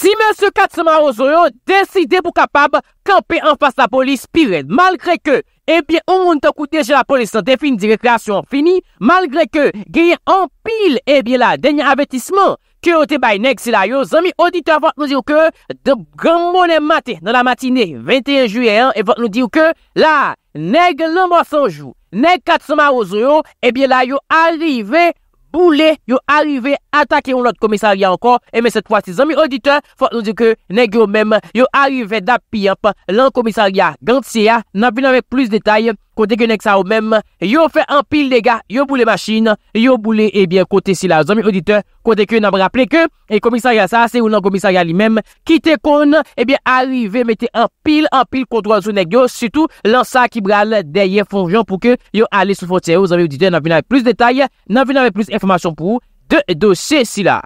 Si men se katsoma ozroyo, deside pou kapab kampe an fas la polis pirel. Malgre ke, e eh bie ou moun ta koute che la polis sa define di rekreasyon fini, malgre ke, geye an pil e bie la denye abetisman, kyo te bay neg si la yo, zami auditor vok nou diru ke, de gom mounen mate nan la matine 21 juye an, e vok nou diru ke, la neg lomba sanjou. Neg katsoma ozroyo, e bie la yo arive... Boulè, yon arrive atake yon lot komisarya ankon, eme se kwa se zami audite, fok nou di ke negyo mem, yon arrive da piyap, lan komisarya gansye ya, nan vin anvek plus detay, Konde genèk sa ou mèm, yo fè an pil lega, yo boulè machin, yo boulè ebyen eh kote si la. Zanmè audite, konde ke nan mè rappele ke, e komisari a sa, se ou nan komisari a li mèm, kite kon, ebyen eh arive, mette an pil, an pil kontwa zanmèk yo, sütou lan sa ki bral deye fonjon pou ke yo ale sou fonjen. Zanmè audite, nan vè nan mè plus detay, nan vè nan mè plus informasyon pou, de dosè si la.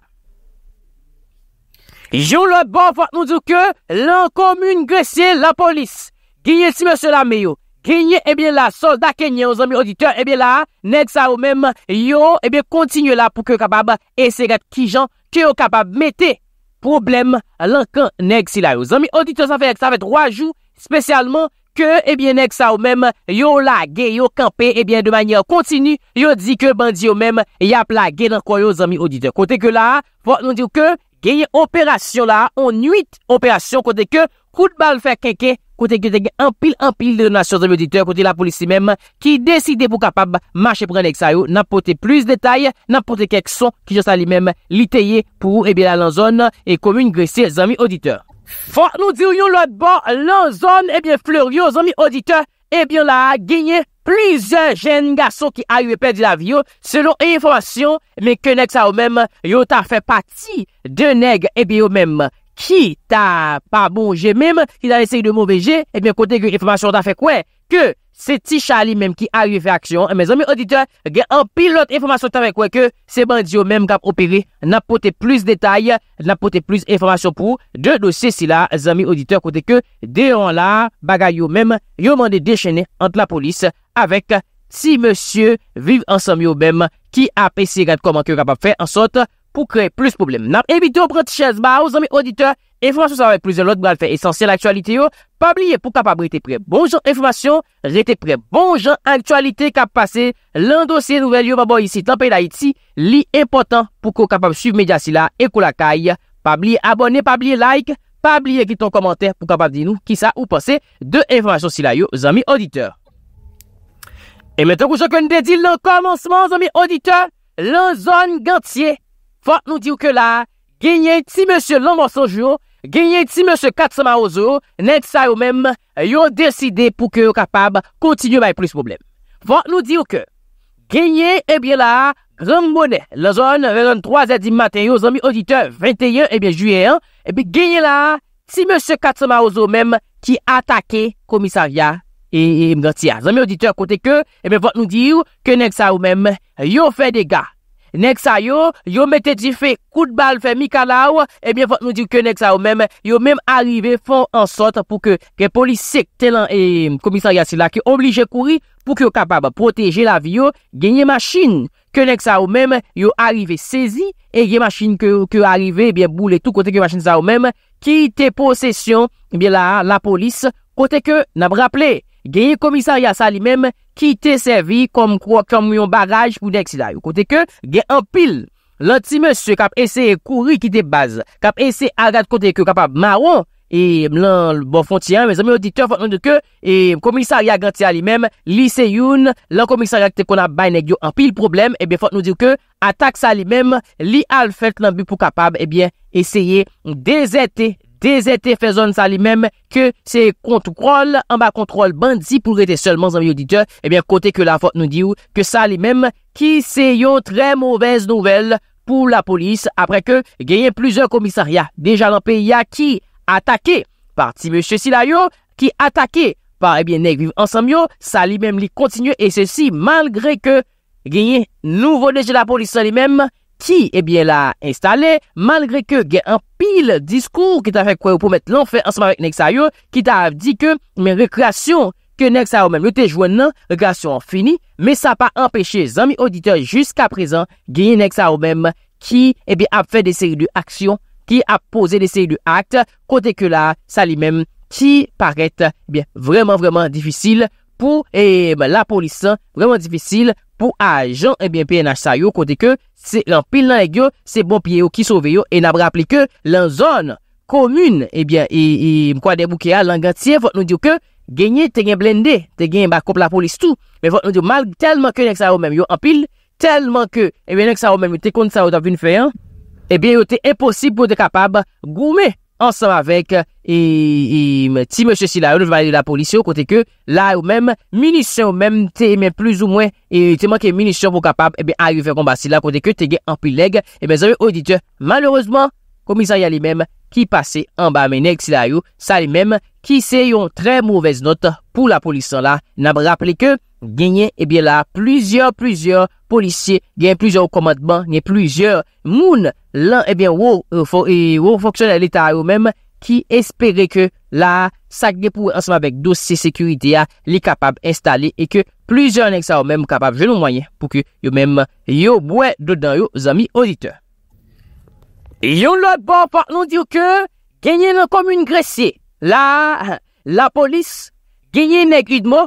Jou le bon fòt nou djou ke, lan komün gresye la polis. Ginyè si mè se la mè yo. genye ebyen la solda genye ou zami auditeur ebyen la neg sa ou mem yo ebyen kontinye la pou ke kapab esegat ki jan ke yo kapab mette problem lankan neg si la. Ou zami auditeur san fè ek sa fè 3 jou spesyalman ke ebyen neg sa ou mem yo la ge yo kampe ebyen de manyan kontinye yo di ke bandi yo mem yap la ge nan kwayo ou zami auditeur. Kote ke la pou an di yo ke genye operasyon la ou nuit operasyon kote ke... koute bal fè kèkè, koute kèkè kèkè empil empil de nanasyon zanmi auditeur pote la polisi mèm, ki deside pou kapab mâche pranèk sa yo nan pote plus detay, nan pote kèk son ki jò eh eh, eh sa li mèm litèye pou ebè la lanzon e komoun gresè zanmi auditeur. Fò, nou diyo yon lòt bon lanzon ebè floryo zanmi auditeur ebè yon la genye plizè jèn gason ki a yon pe di la vyo, selon e informasyon, mè kènèk sa yo mèm, yon ta fè pati de neg ebè yo mèm. Ki ta pa bonje mem, ki ta lesey de mou veje, ebyen eh kote ge yon informasyon ta fe kwen, ke se ti Charlie mem ki a yon fe aksyon, eh, me zanmi auditor, ge an pil lot informasyon ta fe kwen, ke se bandi yo mem kap operi, napote plis detay, napote plis informasyon pou, de dosye si la, zanmi auditor kote ke deyon la, bagay yo mem, yo mande de chene ant la polis, avek si monsye viv ansam yo mem, ki apesye gant koman ke yo kap ap fe, ansot, pou kre plus poublem. Nan, evite ou pranti chèzba ou zanmi auditeur, informasyon sa va ve plouze lout, bral fè esensyen l'aktualite yo, pa blye pou kapabri te pre bonjon informasyon, rete pre bonjon aktualite, kap pase lan dosye nouvel yo, babo yisi, tanpe la iti, li impotant pou ko kapabri suyv media sila, e kou la kaye, pa blye abone, pa blye like, pa blye ekite ton komantè, pou kapabri di nou, ki sa ou pase, de informasyon sila yo, zanmi auditeur. E metan kou chakon de di, lan komans Fòk nou diw ke la genye ti mèche long monsonjou, genye ti mèche katsama ozou, nèk sa ou mèm yo deside pou ke yo kapab kontinu bay plus problem. Fòk nou diw ke genye ebyè eh la Grand Bonnet, la zon 3 zeddi maten yo, zon mi oditeur 21 ebyè eh juye an, ebyè eh genye la ti mèche katsama ozou mèm ki atake komisarya e, e mgan tia. Zon mi oditeur kote ke, ebyè fòk nou diw ke nèk sa ou mèm yo fè dega. Nèk sa yo, yo mette di fe kout bal fe mikalaw, ebyen fote nou di ke nèk sa yo mèm, yo mèm arive fon ansot pou ke polisek telan e komisari asila ki oblije kouri pou ki yo kapab proteje la vi yo genye machin. Ke nèk sa yo mèm, yo arive sezi, e genye machin ke arive, ebyen boule tout kote ke machin sa yo mèm, ki te posesyon, ebyen la polise kote ke nan brapley. genye komisari a sa li menm ki te servi kom kwa kamyon bagaj pou dek silay. Ou kote ke gen an pil lant si monsye kap ese kouri ki te baz, kap ese agat kote ke kap ap maron, e mlan bon fontiyan, mez ame yon di te fote nou deke komisari a ganti a li menm, li se youn, lan komisari ak te kon ap bayne gyo an pil problem, e be fote nou dire ke atak sa li menm, li al fèt nan bi pou kapab, e bien eseye dezete yon. Deze te fezon sa li mem ke se kontrol an ba kontrol bandi pou rete solman zanm yo di dje. Ebyen kote ke la fote nou di ou ke sa li mem ki se yo tre mouvez nouvel pou la polis apre ke genyen pluze komisaria. Deja lanpe ya ki atake par ti mèche si la yo ki atake par ebyen neg viv ansam yo sa li mem li kontinu e se si malgre ke genyen nouvo deje la polis sa li mem. ki ebyen eh la installe, malre ke gen an pil diskou ki ta fè kwe ou pou met lan fè anseman wèk nek sa yo, ki ta fè di ke, men rekreasyon ke nek sa yo men, yo te jwen nan, rekreasyon an fini, men sa pa empèche zanmi auditeur jusqu'a prezan gen nek sa yo men, ki ebyen eh ap fè de seri du aksyon, ki ap pose de seri du akt, kote ke la sali men, ki paret, ebyen vreman vreman difisil, pou ebyen la polisan, vreman difisil, pou ebyen la polisan, Pou a ajan, ebyen eh piye nash sa yo kote ke, se lan pil nan e gyo, se bon piye yo ki sove yo, e nabra ap li ke, lan zon, komune, ebyen, eh e, e mkwa debu kiya, lan gantye, vot nou diyo ke, genye te gen blende, te gen bakop la polis tou, men vot nou diyo, mal telman ke nenk sa yo menm yo, an pil, telman ke, ebyen, eh nenk sa yo menm yo, te kont sa yo dap vun feyan, ebyen, yo te imposib bo de kapab goume. ansan avèk e ti mèche si la yo nou vemane de la polisyon kote ke la yo mèm minisyon mèm te mèm plus ou mwen e te manke minisyon pou kapap e be a yo fè kon basi la kote ke te gen anpil leg e be zè ve o di djè malorosman komisa ya li mèm ki pase anba menèk si la yo sa li mèm ki se yon trè mouvèz not pou la polisyon la nabrape li ke genye, ebyen la, plizyon plizyon polisye, gen plizyon komadman, gen plizyon moun, lan, ebyen, wou, wou foksyonelita yo menm, ki espere ke la, sak depou anseman vek dosye sekurite ya, li kapab installe, e ke plizyon ek sa yo menm kapab jenou mwenye, pou ke yo menm, yo bwe do dan yo zami odite. Yon le bon part nou diyo ke, genye nan komoun gresye, la, la polis, genye negrid mo,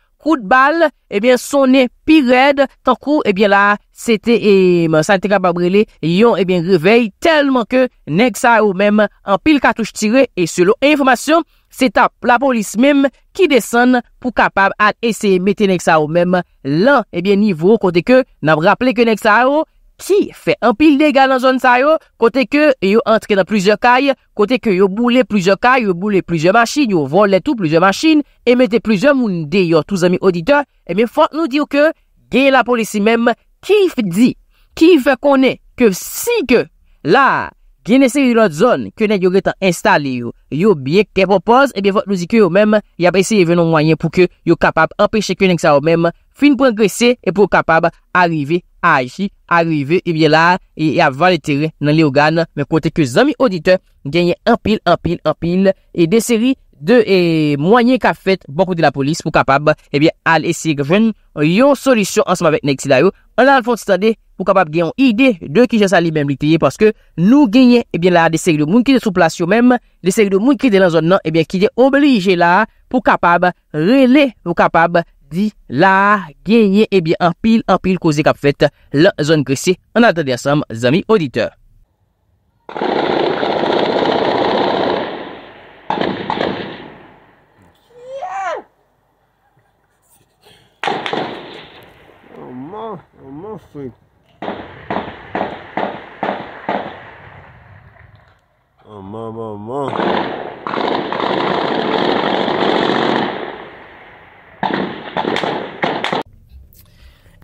Kout bal, ebyen, eh sonen pi red, tankou, ebyen eh la, sete, e, monsantika babrele, yon, ebyen, eh revey, telman ke, neksa ou mem, an pil katouche tire, e, selon informasyon, seta, la polis mem, ki desen, pou kapab at ese mette neksa ou mem, lan, ebyen, nivou, kote ke, nan raple ke neksa ou, Kif fe empil legal nan zon sa yo, kote ke yo antke nan plizye kay, kote ke yo boule plizye kay, yo boule plizye masjine, yo vole tout plizye masjine, emete plizye moun de yo touz ami odite, eme eh fote nou diyo ke, ge la polisi mem, kif di, kif konen, ke si ke, la. genye seri lout zon, kwenen yow re tan installe yow, yow bie ke propose, e bie vot nouzi kwen yow mem, yow apre seye ven nou mwanyen pou ke, yow kapab apreche kwenen ksa yow mem, fin pou agrese, e pou kapab, arive a aichi, arive e bie la, e, e a valetere nan li yow gane, men kote ke zami auditor, genye apil, apil, apil, e de seri, de e mwanyen ka fèt bonkou de la polis pou kapab eh al esye gwen yon solisyon ansanm avèk nek si la yo. An al fòt stade pou kapab genyon ide de ki jè sa li mwen li kliye paske nou genye eh la de seri de moun ki de sou plasyon mèm de seri de moun ki de lan zon nan eh ki de oblige la pou kapab rele ou kapab di la genye en pil en pil koze kap fèt lan zon kresye an atade asam zami auditeur.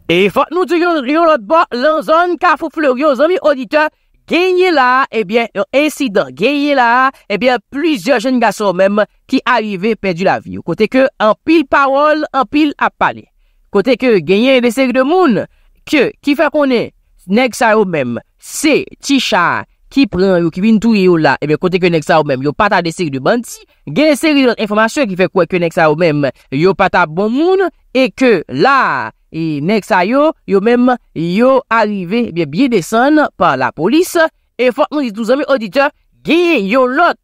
E fote nou tou yon rion lot bo, lan zon, ka fou fleur yo, zon mi odite, genye la, ebyen, eh yon insidan, genye la, ebyen, eh plizye jen gaso ou menm, ki arive, pedu la vi, kote ke, an pil parol, an pil ap pale. Kote ke, genye yon deseri de moun, ke, ki fè konen, nek sa ou menm, se, ti chan, ki pren, yon ki vin tou yon la, ebyen, eh kote ke, nek sa ou menm, yon pata deseri de banti, genye seri de lot informasyon, ki fè kwen, ke, nek sa ou menm, yon pata bon moun, e ke, la, genye. E nek sa yo yo mem yo arive biye desen pa la polis E fonk nou di tou zame audite geye yo lot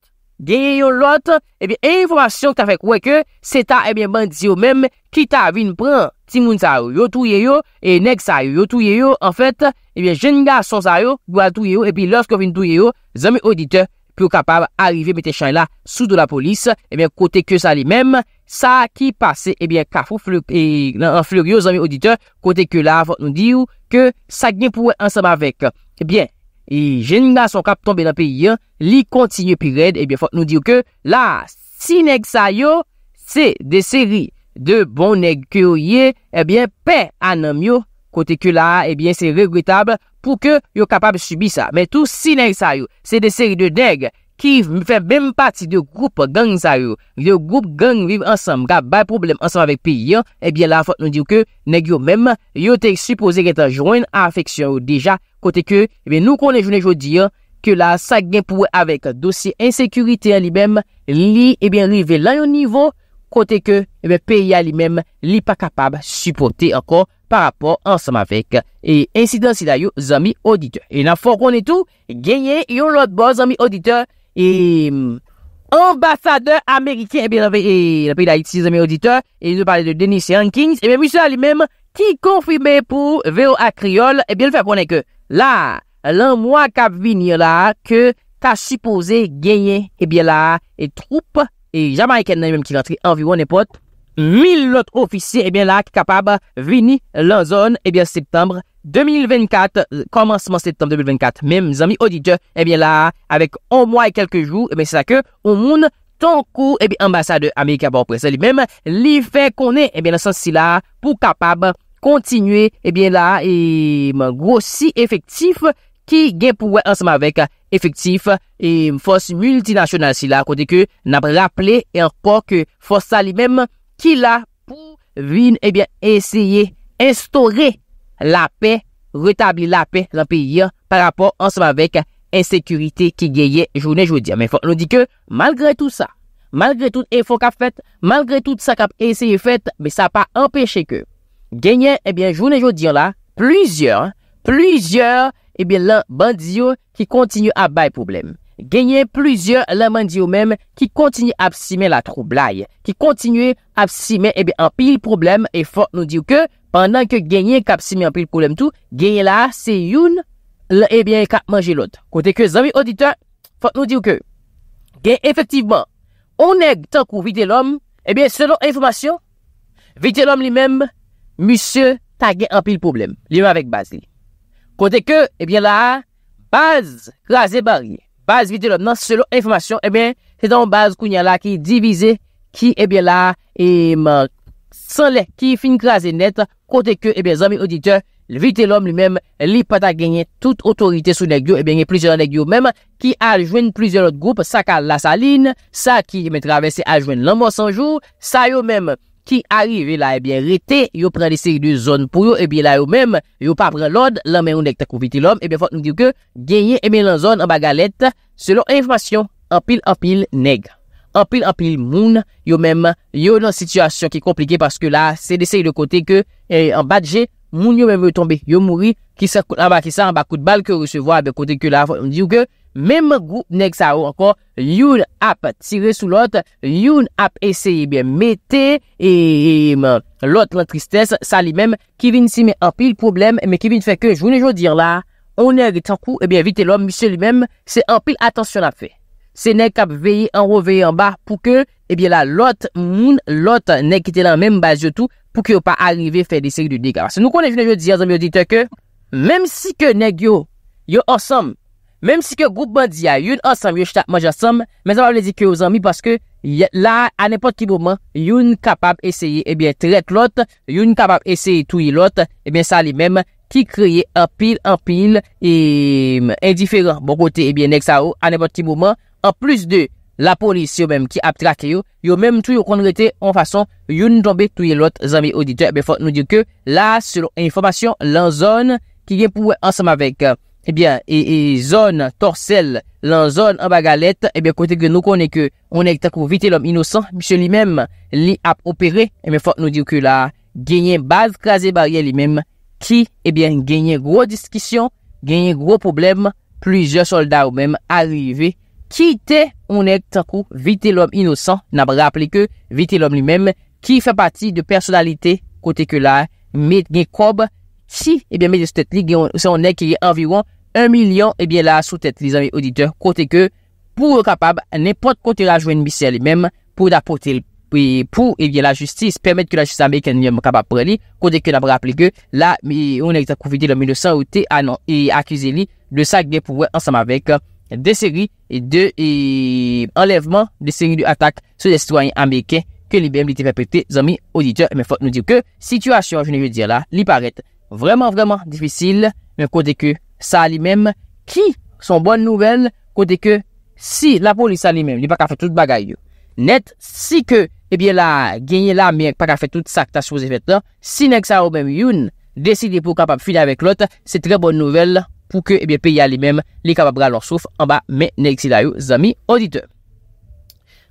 Geye yo lot e biye en informasyon ki ta fek weke Seta e biye bandi yo mem ki ta vin pran Timoun sa yo yo touye yo e nek sa yo yo touye yo En fèt e eh biye jen nga son sa yo gwa touye yo E biye loske vin touye yo zame audite pou kapav arive meten chan la sou do la polis, ebyen, kote ke sa li mem, sa ki pase, ebyen, kafou fluryo e, zanmi audite, kote ke la, fote nou diyo, ke sa gnen pou ansema vek. Ebyen, e, jenina son kap tombe nan pe yon, li kontinyo pi red, ebyen, fote nou diyo ke, la, si neg sa yo, se de seri de bon neg kyo ye, ebyen, pe anam yo, kote ke la, ebyen, se regretable, pou ke yo kapab subi sa. Men tou si neg sa yo, se de seri de deg, ki fè bèm pati de group gang sa eh yo, yo group gang viv ansam, ga bay problem ansam avèk pi, e bè la fòt nou diw ke, neg yo mèm, yo tek supose gen ta joun an fèksyon yo deja, kote ke, nou konen jounen joudi, ke la sa gen pou avèk dosi ensekurite an li bèm, li e eh bèm rive lan yo nivou, kote ke eh peya li mem li pa kapab supote ankon par rapport ansem avek. E insidansi da yo zami auditeur. E nan fokon etou, genye yo lotbo zami auditeur e mm, ambasadeur amerikien. Eh e ben la peyi da yot si zami auditeur. E nou pale de Denysian Kings. E ben moussa li mem ki konfime pou veyo a kriol. E eh ben le fapone ke la lan mwa kap vinye la ke ta sipose genye e ben la troupe E jamay ken nan yon mèm ki lantri anviron ne pot, mil lot ofisye ebyen la ki kapab vini lan zon ebyen eh septembre 2024, komanseman euh, septembre 2024, mèm zanmi odidye ebyen eh la, avek an mwa e kelke jou, ebyen eh sa ke, an moun tankou ebyen ambasade Amerikabor presè li mèm, li fe konen ebyen la sensi la pou kapab kontinye ebyen la e mèm gwo si efektif, ki gen pou wè ansem avèk eh, efektif e eh, mfos multinasyonal si la kote ke n ap rapple e anpò ke fòs sa li mèm ki la pou vin ebyen eh enseye instore la pe, retabli la pe lan pe yon par apò ansem avèk ensekurite ki genye jounè joudiyan. Men fò, lò di ke malgrè tout sa malgrè tout e fò kap fèt malgrè tout sa kap enseye fèt men sa pa empèche ke genye ebyen jounè joudiyan la plüzyor, plüzyor Ebyen eh lan bandiyo ki kontinye ap bay problem Genye pluzye lan bandiyo mem Ki kontinye ap simen la troublai Ki kontinye ap simen eh Ebyen an pil problem E fok nou diyo ke Pendan ke genye kap simen an pil problem tou Genye la se youn Lan ebyen eh kap manje lot Kote ke zami audite Fok nou diyo ke Genye efektivman Ou neg tankou vide lom Ebyen selon informasyon Vide lom li mem Misyon ta gen an pil problem Li yo avek baz li Kote ke, ebyen eh la, baz krasen bari, baz vitelom nan selo informasyon, ebyen, eh se don baz kounya la ki divize, ki ebyen eh la, eman, sanle, ki fin krasen net, kote ke, ebyen, zami audite, vitelom li mem, li pata genye tout otorite sou negyo, ebyen, e plusieurs negyo mem, ki ajoen plusieurs group, sa ka la saline, sa ki me travesse ajoen lan monsanjou, sa yo mem, Ki arrive la e bien rete yo prene desiri de zone pou yo e bien la yo menm yo prene lode la menm yon dek takou biti lom e eh bien fote nou dire ke genye e men lan zone an baga let selon informasyon an pil an pil neg. An pil an pil moun yo menm yo nan situasyon ki komplike paske la se desiri de kote ke en batje moun yo menm ve tombe yo mouri ki sa an baki sa an baki koute bal ke resevo a be kote ke la fote nou dire ke. Mèm goup nèk sa ou ankon, youn ap tire sou lot, youn ap eseye bè metè, e, e, e lòt lòt tristès, sa li mèm, ki vin si mè anpil problem, mè ki vin feke jounen joudir la, ou nèk tan kou, e bè vite lòm, misè li mèm, se anpil atansyon ap fe. Se nèk ap veyi anro veyi anba pou ke, e bè la, lòt moun, lòt nèk ite la mèm baz yo tou, pou ke yo pa arrive fe de seri de nèk. Se nou konen jounen joudir, zanm yo dite ke, mèm si ke nèk yo, yo ansanm, Mem si ke goup bandiya yon ansam yo chta manj ansam, men zanp ap le di ke yo zanmi paske la an epot ki mouman yon kapap eseye ebyen tret lot, yon kapap eseye touye lot, ebyen sa li menm ki kreye an pil an pil e indiferent bon kote ebyen nek sa ou an epot ki mouman. An plus de la polis yo menm ki ap trake yo, yo menm touye kon rete an fason yon jombe touye lot zanmi odite. Befo nou di ke la selon informasyon lan zon ki gen pouwe ansam avek yo. Ebyen, e, e zon torsel, lan zon an bagalette, ebyen kote gen nou konen ke onek takou vite lom inosan, bisye li men, li ap opere, emen fok nou diw ke la, genyen baz kaze barye li men, ki, ebyen, genyen gro diskisyon, genyen gro problem, pluje solda ou men, arive, kite onek takou vite lom inosan, nabra ap li ke, vite lom li men, ki fe pati de personalite, kote ke la, met genyekob, Si, ebyen mèdi sou tèt li, se onèk ki yè environ 1 milyon, ebyen eh la sou tèt li zami auditeur, kote ke pou wè kapab, nèpote kote wè ajoen misè li mèm pou dapote, pou ebyen eh la justice, pèmèd ke la justice Ameriken li wè mè kapab pou wè li, kote ke nèm wè aple ke la, mèy, onèk ta kouvide lè 1908, anon, e akize li de sa gè pou wè ansam avèk de seri, euh, de enlèvman, de seri de atak sou destoyen Ameriken ke li bèm li te pèpète zami auditeur, mè fote nou diw ke, situasyon, jè ne wè diw la, li paret. Vreman, vreman, difisil, men kote ke sa li men, ki son bon nouvel, kote ke si la polis sa li men, li pa ka fe tout bagay yo. Net, si ke, ebyen eh la, genye la, men, pa ka fe tout sa, ta chouze vet la, si nek sa ou men yon, desi li pou kapab fide avek lot, se tre bon nouvel, pou ke, ebyen, eh pe ya li men, li kapab ra lor souf, anba, men, nek si la yo, zami, odite.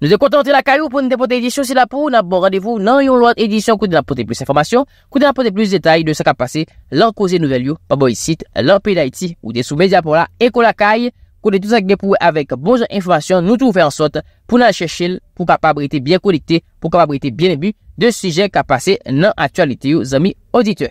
Nou de kontante lakay ou pou nan depote edisyon si la pou, nan bon radevou nan yon lot edisyon kou de nan pote plus informasyon, kou de nan pote plus detay de sa kap pase lankoze nouvel yo, pa bo yisit, lanko de Haiti ou de sou media pou la eko lakay, kou de tout sa genpou avek bonjon informasyon nou toufe ansot pou nan cheshe, pou kapabre ite bien kodikte, pou kapabre ite bien ebi de suje kapase nan aktualite yo zami odite.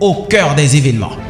au cœur des événements.